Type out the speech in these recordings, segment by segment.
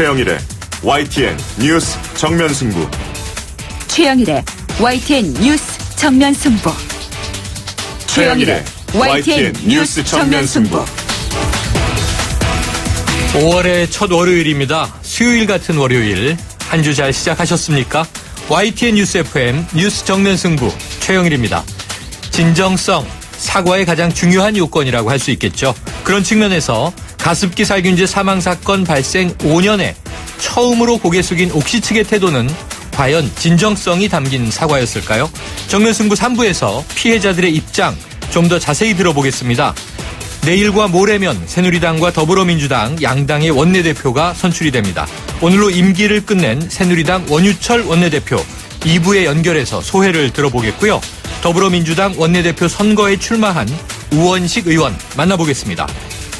최영일의 YTN 뉴스 정면 승부. 최영일의 YTN 뉴스 정면 승부. 최영일의 YTN 뉴스 정면 승부. 5월의 첫 월요일입니다. 수요일 같은 월요일 한 주 잘 시작하셨습니까? YTN 뉴스 FM 뉴스 정면 승부 최영일입니다. 진정성 사과의 가장 중요한 요건이라고 할 수 있겠죠. 그런 측면에서 가습기 살균제 사망 사건 발생 5년에 처음으로 고개 숙인 옥시 측의 태도는 과연 진정성이 담긴 사과였을까요? 정면 승부 3부에서 피해자들의 입장 좀 더 자세히 들어보겠습니다. 내일과 모레면 새누리당과 더불어민주당 양당의 원내대표가 선출이 됩니다. 오늘로 임기를 끝낸 새누리당 원유철 원내대표 2부에 연결해서 소회를 들어보겠고요. 더불어민주당 원내대표 선거에 출마한 우원식 의원 만나보겠습니다.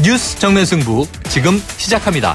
뉴스 정면 승부 지금 시작합니다.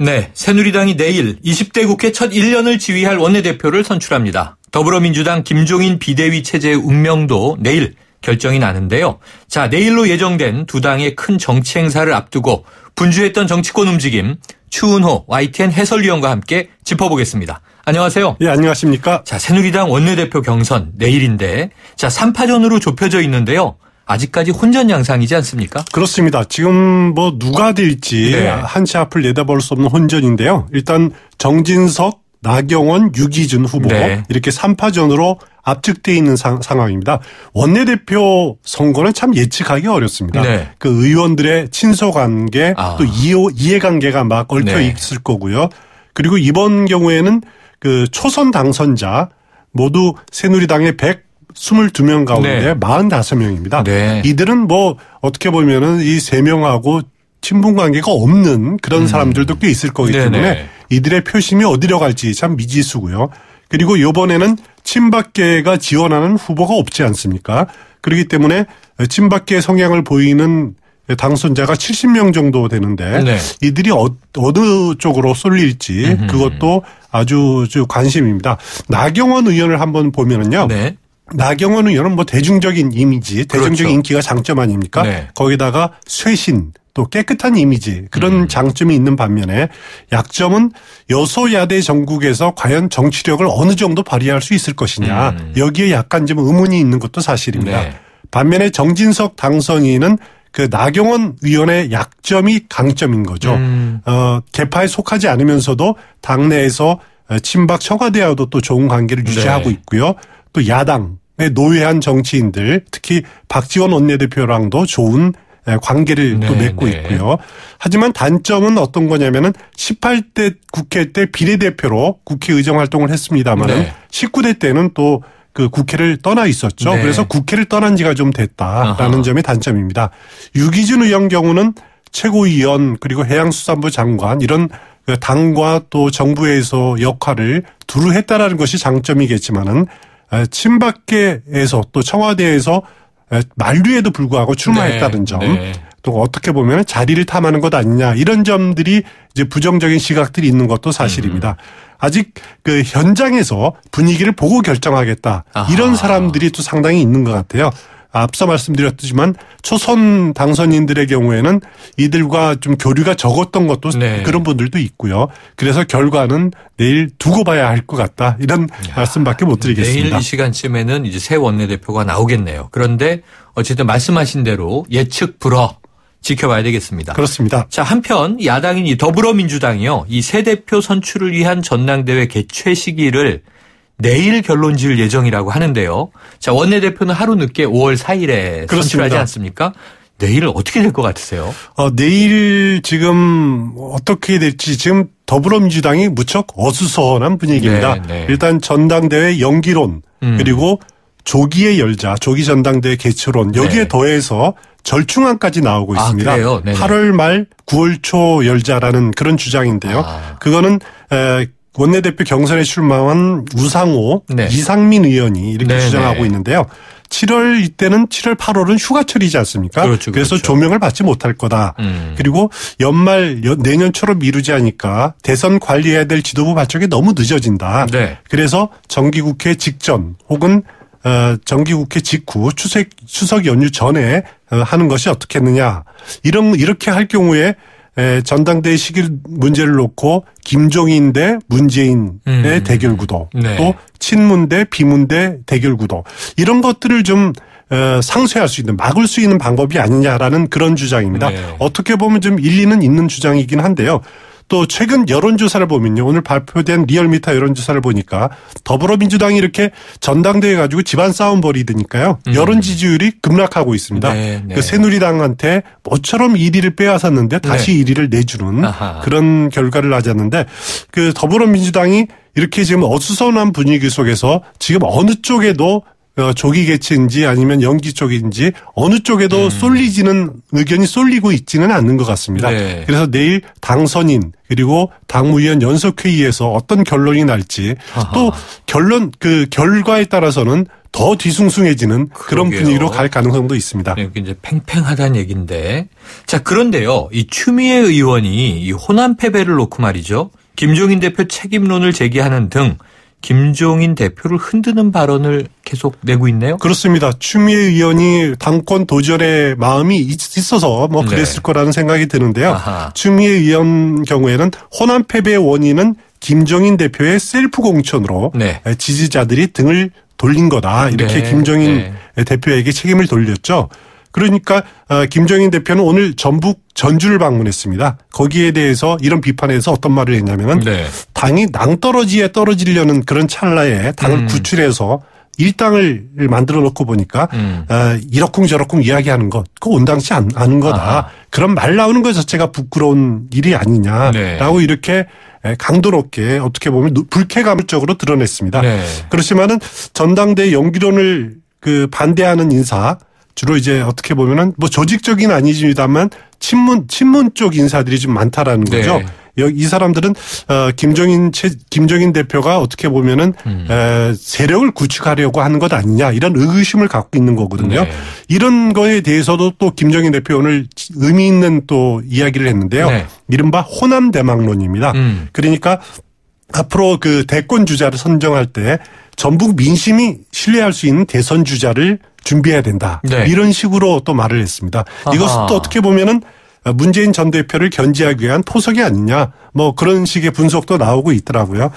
네, 새누리당이 내일 20대 국회 첫 1년을 지휘할 원내대표를 선출합니다. 더불어민주당 김종인 비대위 체제의 운명도 내일 결정이 나는데요. 자, 내일로 예정된 두 당의 큰 정치 행사를 앞두고 분주했던 정치권 움직임 추은호 YTN 해설위원과 함께 짚어보겠습니다. 안녕하세요. 예, 안녕하십니까? 자, 새누리당 원내대표 경선 내일인데 자, 3파전으로 좁혀져 있는데요. 아직까지 혼전 양상이지 않습니까? 그렇습니다. 지금 뭐 누가 될지 네. 한치 앞을 내다볼 수 없는 혼전인데요. 일단 정진석, 나경원, 유기준 후보 네. 이렇게 3파전으로 압축돼 있는 상, 황입니다 원내대표 선거는 참 예측하기 어렵습니다. 네. 그 의원들의 친소관계 아. 또 이해, 이해관계가 막 얽혀 네. 있을 거고요. 그리고 이번 경우에는 그 초선 당선자 모두 새누리당의 100 22명 가운데 네. 45명입니다. 네. 이들은 뭐 어떻게 보면은 이3 명하고 친분 관계가 없는 그런 음. 사람들도 꽤 있을 거기 때문에 네네. 이들의 표심이 어디로 갈지 참 미지수고요. 그리고 요번에는 친박계가 지원하는 후보가 없지 않습니까? 그렇기 때문에 친박계 성향을 보이는 예, 당선자가 70명 정도 되는데 네. 이들이 어, 어느 쪽으로 쏠릴지 음흠. 그것도 아주 관심입니다. 나경원 의원을 한번 보면은요. 네. 나경원 의원은 뭐 대중적인 이미지, 대중적인 그렇죠. 인기가 장점 아닙니까? 네. 거기다가 쇄신, 또 깨끗한 이미지 그런 음. 장점이 있는 반면에 약점은 여소야대 전국에서 과연 정치력을 어느 정도 발휘할 수 있을 것이냐 음. 여기에 약간 좀 의문이 있는 것도 사실입니다. 네. 반면에 정진석 당선인은 그 나경원 의원의 약점이 강점인 거죠. 음. 어, 개파에 속하지 않으면서도 당내에서 친박 청와대와도 또 좋은 관계를 네. 유지하고 네. 있고요. 또 야당의 노회한 정치인들 특히 박지원 원내대표랑도 좋은 관계를 네, 또 맺고 네. 있고요. 하지만 단점은 어떤 거냐면은 18대 국회 때 비례대표로 국회 의정 활동을 했습니다만은 19대 때는 또그 국회를 떠나 있었죠. 네. 그래서 국회를 떠난 지가 좀 됐다라는 아하. 점이 단점입니다. 유기준 의원 경우는 최고위원 그리고 해양수산부 장관 이런 당과 또 정부에서 역할을 두루 했다라는 것이 장점이겠지만은 친박계에서 또 청와대에서 만류에도 불구하고 출마했다는 네. 점. 네. 또 어떻게 보면 자리를 탐하는 것 아니냐 이런 점들이 이제 부정적인 시각들이 있는 것도 사실입니다. 음. 아직 그 현장에서 분위기를 보고 결정하겠다 아하. 이런 사람들이 또 상당히 있는 것 같아요. 앞서 말씀드렸지만 초선 당선인들의 경우에는 이들과 좀 교류가 적었던 것도 네. 그런 분들도 있고요. 그래서 결과는 내일 두고 봐야 할 것 같다 이런 야, 말씀밖에 못 드리겠습니다. 내일 이 시간쯤에는 이제 새 원내대표가 나오겠네요. 그런데 어쨌든 말씀하신 대로 예측 불허 지켜봐야 되겠습니다. 그렇습니다. 자, 한편 야당인 이 더불어민주당이요. 이 새 대표 선출을 위한 전당대회 개최 시기를 내일 결론 지을 예정이라고 하는데요. 자, 원내대표는 하루 늦게 5월 4일에 그렇습니다. 선출하지 않습니까? 내일 어떻게 될 것 같으세요? 어, 내일 지금 어떻게 될지 지금 더불어민주당이 무척 어수선한 분위기입니다. 네, 네. 일단 전당대회 연기론 음. 그리고 조기에 열자, 조기 전당대 회 개최론 여기에 네. 더해서 절충안까지 나오고 아, 있습니다. 그래요? 8월 말 9월 초 열자라는 그런 주장인데요. 아. 그거는 에, 원내대표 경선에 출마한 우상호, 네. 이상민 의원이 이렇게 네네. 주장하고 있는데요. 7월 이때는 7월 8월은 휴가철이지 않습니까? 그렇죠, 그렇죠. 그래서 그렇죠. 조명을 받지 못할 거다. 음. 그리고 연말 내년처로 미루지 않으니까 대선 관리해야 될 지도부 발족이 너무 늦어진다. 네. 그래서 정기국회 직전 혹은 어, 정기국회 직후 추석, 추석 연휴 전에 어, 하는 것이 어떻겠느냐. 이런, 이렇게 할 경우에 전당대회 시기 문제를 놓고 김종인 대 문재인의 음. 대결 구도 네. 또 친문 대 비문 대 대결 구도 이런 것들을 좀 어, 상쇄할 수 있는 막을 수 있는 방법이 아니냐라는 그런 주장입니다. 네. 어떻게 보면 좀 일리는 있는 주장이긴 한데요. 또 최근 여론조사를 보면요. 오늘 발표된 리얼미터 여론조사를 보니까 더불어민주당이 이렇게 전당대회 가지고 집안 싸움 벌이드니까요. 음. 여론 지지율이 급락하고 있습니다. 네, 네. 그 새누리당한테 모처럼 1위를 빼앗았는데 다시 네. 1위를 내주는 아하. 그런 결과를 낮았는데 그 더불어민주당이 이렇게 지금 어수선한 분위기 속에서 지금 어느 쪽에도 어, 조기 개체인지 아니면 연기 쪽인지 어느 쪽에도 음. 쏠리지는 의견이 쏠리고 있지는 않는 것 같습니다. 네. 그래서 내일 당선인 그리고 당무위원 연석회의에서 어떤 결론이 날지 아하. 또 결론 그 결과에 따라서는 더 뒤숭숭해지는 그런 러게요 분위기로 갈 가능성도 있습니다. 네, 이제 팽팽하다는 얘기인데. 자, 그런데요. 이 추미애 의원이 이 호남 패배를 놓고 말이죠. 김종인 대표 책임론을 제기하는 등 김종인 대표를 흔드는 발언을 계속 내고 있네요. 그렇습니다. 추미애 의원이 당권 도전의 마음이 있어서 뭐 네. 그랬을 네. 거라는 생각이 드는데요. 아하. 추미애 의원 경우에는 호남 패배의 원인은 김종인 대표의 셀프 공천으로 네. 지지자들이 등을 돌린 거다. 이렇게 네. 김종인 네. 대표에게 책임을 돌렸죠. 그러니까 어, 김정인 대표는 오늘 전북 전주를 방문했습니다. 거기에 대해서 이런 비판에서 어떤 말을 했냐면은 네. 당이 낭떠러지에 떨어지려는 그런 찰나에 당을 음. 구출해서 일당을 만들어 놓고 보니까 음. 어, 이러쿵저러쿵 이야기하는 것 그거 온당치 않, 은 거다. 아하. 그런 말 나오는 것 자체가 부끄러운 일이 아니냐라고 네. 이렇게 강도 높게 어떻게 보면 불쾌감적으로 드러냈습니다. 네. 그렇지만은 전당대 연기론을 그 반대하는 인사 주로 이제 어떻게 보면은 뭐 조직적인 아니지만 친문 친문 쪽 인사들이 좀 많다라는 네. 거죠. 네. 이 사람들은 어 김정인 채, 김정인 대표가 어떻게 보면은 음. 에, 세력을 구축하려고 하는 것 아니냐 이런 의심을 갖고 있는 거거든요. 네. 이런 거에 대해서도 또 김정인 대표 오늘 의미 있는 또 이야기를 했는데요. 네. 이른바 호남 대망론입니다. 음. 그러니까 앞으로 그 대권 주자를 선정할 때 전북 민심이 신뢰할 수 있는 대선 주자를 준비해야 된다. 네. 이런 식으로 또 말을 했습니다. 아하. 이것은 또 어떻게 보면은 문재인 전 대표를 견제하기 위한 포석이 아니냐 뭐 그런 식의 분석도 나오고 있더라고요.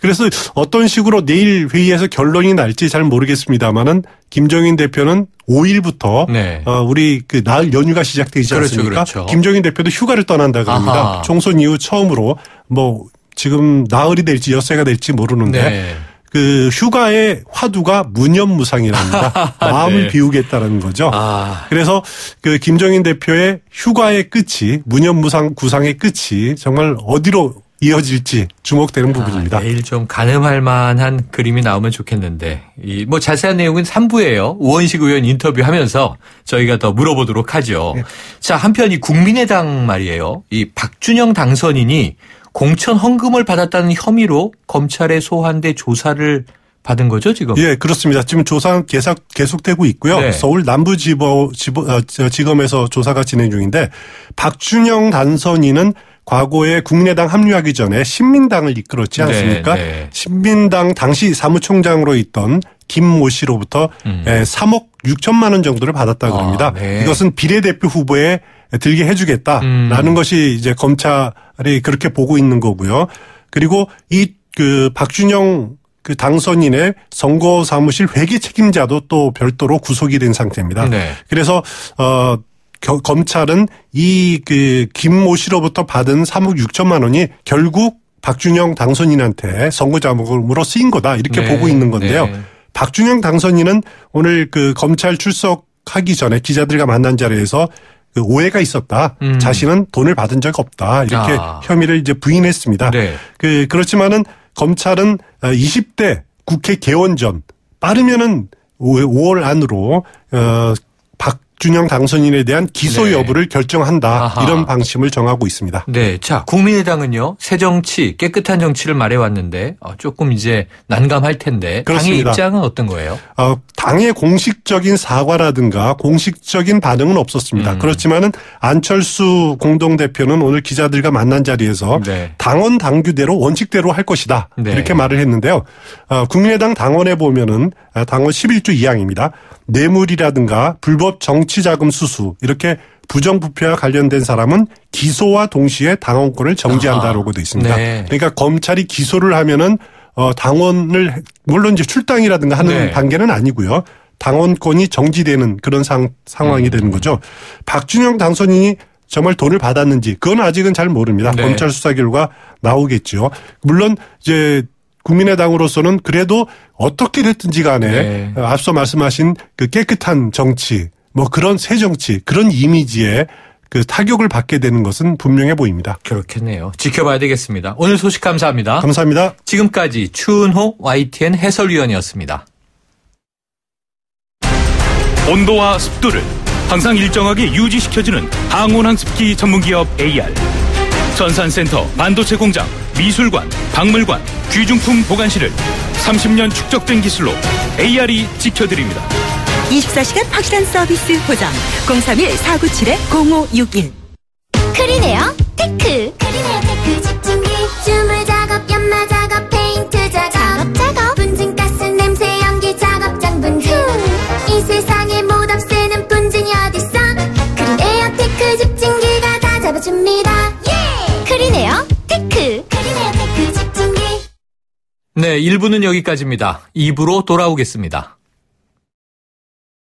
그래서 어떤 식으로 내일 회의에서 결론이 날지 잘 모르겠습니다만은 김정인 대표는 5일부터 네. 어, 우리 그 나흘 연휴가 시작되지 그렇죠, 않습니까? 그렇죠. 김정인 대표도 휴가를 떠난다 고합니다 아하. 총선 이후 처음으로 뭐 지금 나흘이 될지 엿새가 될지 모르는데 네. 그 휴가의 화두가 무념무상이랍니다. 네. 마음을 비우겠다는 라 거죠. 아. 그래서 그 김정인 대표의 휴가의 끝이 무념무상 구상의 끝이 정말 어디로 이어질지 주목되는 아, 부분입니다. 내일 좀 가늠할 만한 그림이 나오면 좋겠는데 이 뭐 자세한 내용은 3부예요. 우원식 의원 인터뷰하면서 저희가 더 물어보도록 하죠. 네. 자 한편 이 국민의당 말이에요. 이 박준영 당선인이 공천 헌금을 받았다는 혐의로 검찰에 소환돼 조사를 받은 거죠 지금? 예, 그렇습니다. 지금 조사 계속 계속되고 있고요. 네. 서울 남부지검에서 어, 조사가 진행 중인데 박준영 단선인은 과거에 국민의당 합류하기 전에 신민당을 이끌었지 네, 않습니까? 네, 네. 신민당 당시 사무총장으로 있던 김 모 씨로부터 음. 3억 예, 6천만 원 정도를 받았다고 아, 합니다. 아, 이것은 비례대표 후보의 들게 해주겠다라는 음. 것이 이제 검찰이 그렇게 보고 있는 거고요. 그리고 이 그 박준영 그 당선인의 선거 사무실 회계 책임자도 또 별도로 구속이 된 상태입니다. 네. 그래서 어 겨, 검찰은 이 그 김 모 씨로부터 받은 3억 6천만 원이 결국 박준영 당선인한테 선거 자금으로 쓰인 거다 이렇게 네. 보고 있는 건데요. 네. 박준영 당선인은 오늘 그 검찰 출석 하기 전에 기자들과 만난 자리에서 그 오해가 있었다. 음. 자신은 돈을 받은 적 없다. 이렇게 아. 혐의를 이제 부인했습니다. 네. 그 그렇지만은 검찰은 20대 아, 국회 개원 전 빠르면은 5월 안으로 어 이준영 당선인에 대한 기소 네. 여부를 결정한다 아하. 이런 방침을 정하고 있습니다. 네, 자 국민의당은요 새 정치 깨끗한 정치를 말해왔는데 어, 조금 이제 난감할 텐데 그렇습니다. 당의 입장은 어떤 거예요? 어, 당의 공식적인 사과라든가 공식적인 반응은 없었습니다. 음. 그렇지만은 안철수 공동 대표는 오늘 기자들과 만난 자리에서 네. 당원 당규대로 원칙대로 할 것이다 네. 이렇게 말을 했는데요. 어, 국민의당 당원에 보면은 아, 당원 11조 2항입니다. 뇌물이라든가 불법 정치자금 수수 이렇게 부정부패와 관련된 사람은 기소와 동시에 당원권을 정지한다라고 되어 있습니다. 네. 그러니까 검찰이 기소를 하면은 어 당원을 물론 이제 출당이라든가 하는 네. 단계는 아니고요. 당원권이 정지되는 그런 상, 상황이 음. 되는 거죠. 박준영 당선인이 정말 돈을 받았는지 그건 아직은 잘 모릅니다. 네. 검찰 수사 결과 나오겠지요. 물론 이제 국민의당으로서는 그래도 어떻게 됐든지 간에 네. 앞서 말씀하신 그 깨끗한 정치 뭐 그런 새 정치 그런 이미지에 그 타격을 받게 되는 것은 분명해 보입니다. 그렇겠네요. 지켜봐야 되겠습니다. 오늘 소식 감사합니다. 감사합니다. 지금까지 추은호 YTN 해설위원이었습니다. 온도와 습도를 항상 일정하게 유지시켜주는 항온항습기 전문기업 AR 전산센터 만도체 공장 미술관, 박물관, 귀중품 보관실을 30년 축적된 기술로 AR이 지켜드립니다. 24시간 확실한 서비스 보장 031-497-0561 크리네요. 1부는 여기까지입니다. 2부로 돌아오겠습니다.